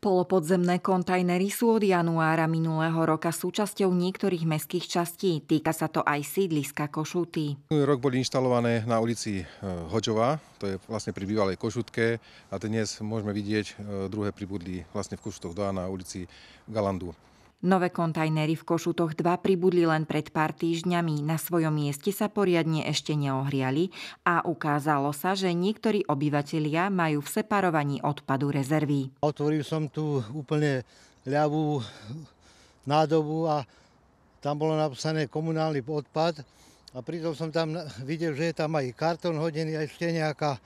Polopodzemné kontajnery sú od januára minulého roka súčasťou niektorých mestských častí. Týka sa to aj sídliska Košuty. Minulý rok boli inštalované na ulici e, Hoďová, to je vlastne pri bývalej Košutke a dnes môžeme vidieť e, druhé pribudli vlastne v Košutoch 2 na ulici Galandu. Nové kontajnery v Košutoch 2 pribudli len pred pár týždňami, na svojom mieste sa poriadne ešte neohriali a ukázalo sa, že niektorí obyvatelia majú v separovaní odpadu rezervy. Otvoril som tu úplne ľavú nádobu a tam bolo napísané komunálny odpad a pritom som tam videl, že je tam aj kartón hodený a ešte nejaká,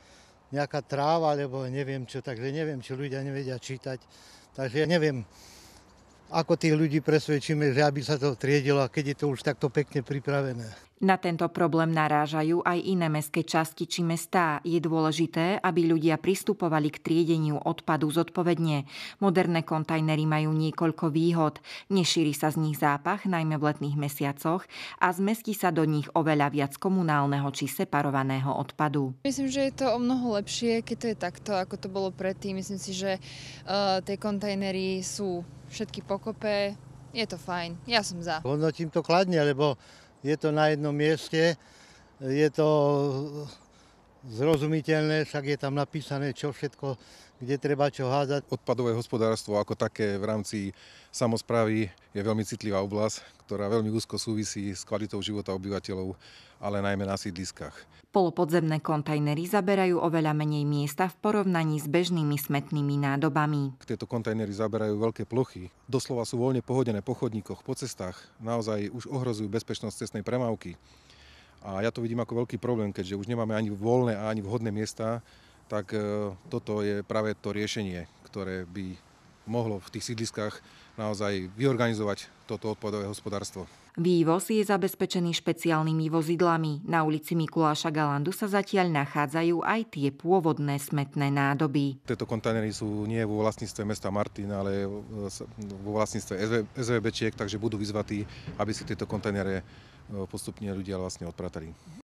nejaká tráva, alebo neviem čo, takže neviem, či ľudia nevedia čítať, takže neviem, ako tých ľudí presvedčíme, že aby sa to triedilo, keď je to už takto pekne pripravené. Na tento problém narážajú aj iné mestské časti či mestá. Je dôležité, aby ľudia pristupovali k triedeniu odpadu zodpovedne. Moderné kontajnery majú niekoľko výhod. Nešíri sa z nich zápach, najmä v letných mesiacoch, a zmestí sa do nich oveľa viac komunálneho či separovaného odpadu. Myslím, že je to o mnoho lepšie, keď to je takto, ako to bolo predtým. Myslím si, že uh, tie kontajnery sú všetky pokope, je to fajn, ja som za. Hodnotím to kladne, lebo je to na jednom mieste, je to zrozumiteľné, však je tam napísané, čo všetko, kde treba čo házať. Odpadové hospodárstvo ako také v rámci samozprávy je veľmi citlivá oblasť, ktorá veľmi úzko súvisí s kvalitou života obyvateľov, ale najmä na sídliskách. Polopodzemné kontajnery zaberajú oveľa menej miesta v porovnaní s bežnými smetnými nádobami. Tieto kontajnery zaberajú veľké plochy, doslova sú voľne pohodené po chodníkoch, po cestách, naozaj už ohrozujú bezpečnosť cestnej premávky. A ja to vidím ako veľký problém, keďže už nemáme ani voľné a ani vhodné miesta, tak e, toto je práve to riešenie, ktoré by mohlo v tých sídliskách naozaj vyorganizovať toto odpadové hospodárstvo. Vývoz je zabezpečený špeciálnymi vozidlami. Na ulici Mikuláša Galandu sa zatiaľ nachádzajú aj tie pôvodné smetné nádoby. Tieto kontajnery sú nie vo vlastníctve mesta Martin, ale e, vo vlastníctve SVB, takže budú vyzvatí, aby si tieto kontajnery e, postupne ľudia vlastne odpratali.